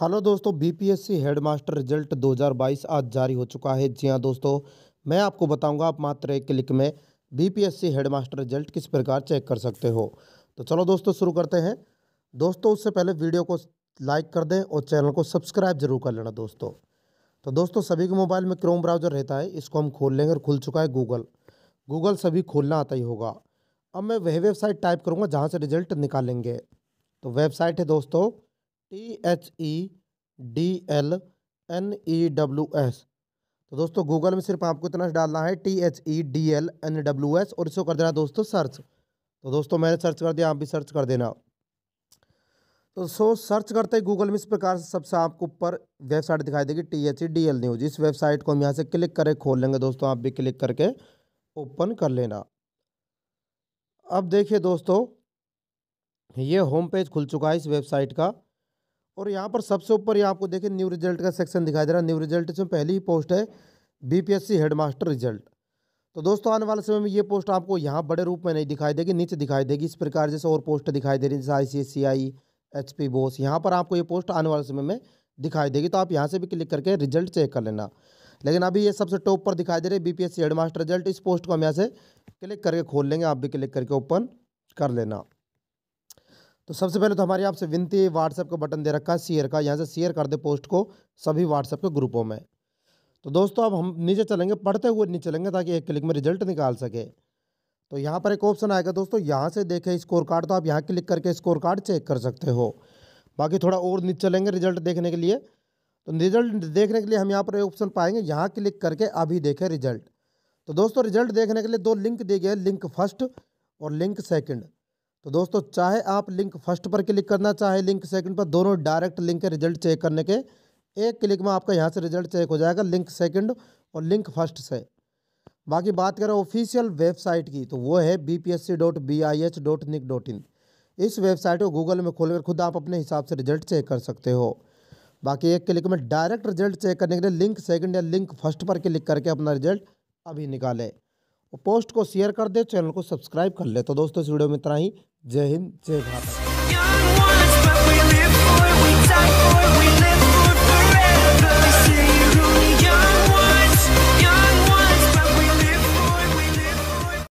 hello दोस्तों BPSC headmaster result 2022 आज जारी हो चुका है जी हाँ दोस्तों मैं आपको बताऊंगा आप मात्र एक क्लिक में बीपीएससी हेडमास्टर रिजल्ट किस प्रकार चेक कर सकते हो तो चलो दोस्तों शुरू करते हैं दोस्तों उससे पहले वीडियो को लाइक कर दें और चैनल को सब्सक्राइब जरूर कर लेना दोस्तों तो दोस्तों सभी के मोबाइल में क्रोम ब्राउजर रहता है इसको हम खोल लेंगे और खुल चुका है गूगल गूगल सभी खोलना आता ही होगा अब मैं वह वेबसाइट टाइप करूँगा जहाँ से रिजल्ट निकालेंगे तो वेबसाइट है दोस्तों T H E D L N E W S तो दोस्तों गूगल में सिर्फ आपको इतना डालना है T H E D L N W S और इसको कर देना दोस्तों सर्च तो दोस्तों मैंने सर्च कर दिया आप भी सर्च कर देना तो सो सर्च करते ही गूगल में इस प्रकार से सबसे आपको ऊपर वेबसाइट दिखाई देगी T H E D L news इस वेबसाइट को हम यहाँ से क्लिक करके खोल लेंगे दोस्तों आप भी क्लिक करके ओपन कर लेना अब देखिए दोस्तों ये होम पेज खुल चुका है इस वेबसाइट का और यहाँ पर सबसे ऊपर ये आपको देखिए न्यू रिजल्ट का सेक्शन दिखाई दे रहा है न्यू रिजल्ट इसमें पहली ही पोस्ट है बीपीएससी हेडमास्टर रिजल्ट तो दोस्तों आने वाले समय में ये पोस्ट आपको यहाँ बड़े रूप में नहीं दिखाई देगी नीचे दिखाई देगी इस प्रकार जैसे और पोस्ट दिखाई दे रही जैसे I C S C I H P Bose यहाँ पर आपको ये पोस्ट आने वाले समय में दिखाई देगी तो आप यहाँ से भी क्लिक करके रिजल्ट चेक कर लेना लेकिन अभी ये सबसे टॉप पर दिखाई दे रही है बीपीएससी हेडमास्टर रिजल्ट इस पोस्ट को हम यहाँ से क्लिक करके खोल लेंगे आप भी क्लिक करके ओपन कर लेना तो सबसे पहले तो हमारी आपसे विनती है व्हाट्सएप का बटन दे रखा है शेयर का यहाँ से शेयर कर दे पोस्ट को सभी व्हाट्सएप के ग्रुपों में तो दोस्तों अब हम नीचे चलेंगे पढ़ते हुए नीचे चलेंगे ताकि एक क्लिक में रिजल्ट निकाल सके तो यहाँ पर एक ऑप्शन आएगा दोस्तों यहाँ से देखें स्कोर कार्ड तो आप यहाँ क्लिक करके स्कोर कार्ड चेक कर सकते हो बाकी थोड़ा और नीचे चलेंगे रिजल्ट देखने के लिए तो रिजल्ट देखने के लिए हम यहाँ पर ऑप्शन पाएंगे यहाँ क्लिक करके अभी देखें रिजल्ट तो दोस्तों रिजल्ट देखने के लिए दो लिंक दिए गए लिंक फर्स्ट और लिंक सेकंड तो दोस्तों चाहे आप लिंक फर्स्ट पर क्लिक करना चाहे लिंक सेकंड पर दोनों डायरेक्ट लिंक के रिजल्ट चेक करने के एक क्लिक में आपका यहाँ से रिजल्ट चेक हो जाएगा लिंक सेकंड और लिंक फर्स्ट से बाकी बात करें ऑफिशियल वेबसाइट की तो वो है B P S C dot H dot nic in इस वेबसाइट को गूगल में खोलकर खुद आप अपने हिसाब से रिजल्ट चेक कर सकते हो बाकी एक क्लिक में डायरेक्ट रिजल्ट चेक करने के लिए लिंक सेकंड या लिंक फर्स्ट पर क्लिक करके अपना रिजल्ट अभी निकालें और पोस्ट को शेयर कर दे चैनल को सब्सक्राइब कर ले तो दोस्तों इस वीडियो में इतना ही जय हिंद जय भारत